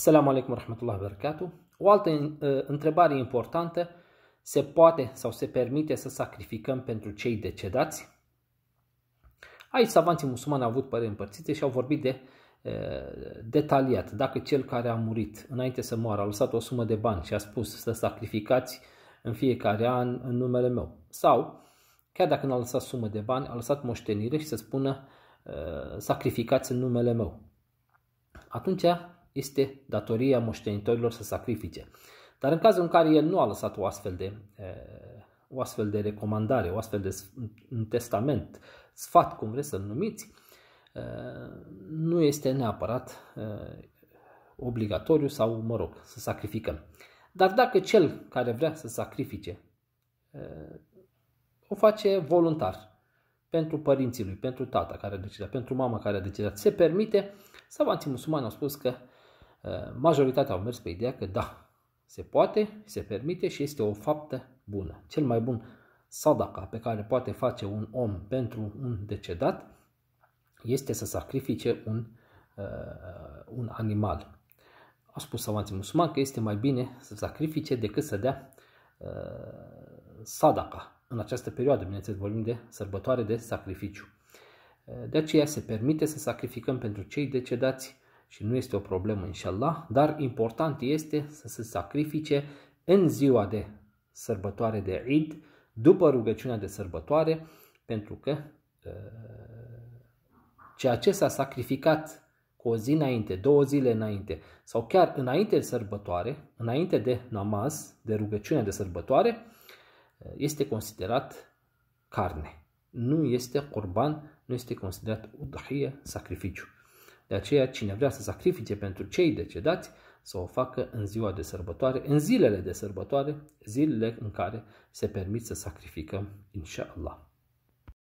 Salam alaikum rahmatullah barakatuh. O altă ă, întrebare importantă, se poate sau se permite să sacrificăm pentru cei decedați? Aici savanții musulmani au avut păreri împărțite și au vorbit de ă, detaliat, dacă cel care a murit înainte să moară a lăsat o sumă de bani și a spus să sacrificați în fiecare an în numele meu. Sau, chiar dacă nu a lăsat sumă de bani, a lăsat moștenire și să spună ă, sacrificați în numele meu. Atunci este datoria moștenitorilor să sacrifice. Dar în cazul în care el nu a lăsat o astfel de, o astfel de recomandare, o astfel de un testament, sfat, cum vreți să-l numiți, nu este neapărat obligatoriu sau, mă rog, să sacrificăm. Dar dacă cel care vrea să sacrifice o face voluntar pentru părinții lui, pentru tata care a decedat, pentru mama care a decedat, se permite, savanții musulmani au spus că Eh, majoritatea au mers pe ideea că da, se poate, se permite și este o faptă bună. Cel mai bun sadaca pe care poate face un om pentru un decedat este să sacrifice un, uh, un animal. A spus savanții musulmani că este mai bine să sacrifice decât să dea uh, eh, sadaca. În această perioadă, bineînțeles, vorbim de sărbătoare de sacrificiu. De aceea se permite să sacrificăm pentru cei decedați, și nu este o problemă, inshallah, dar important este să se sacrifice în ziua de sărbătoare de Eid, după rugăciunea de sărbătoare, pentru că ă, ceea ce s-a sacrificat cu o zi înainte, două zile înainte sau chiar înainte de sărbătoare, înainte de namaz, de rugăciunea de sărbătoare, ă, este considerat carne. Nu este corban, nu este considerat udhie, sacrificiu. De aceea, cine vrea să sacrifice pentru cei decedați, să o facă în ziua de sărbătoare, în zilele de sărbătoare, zilele în care se permit să sacrificăm, inshallah.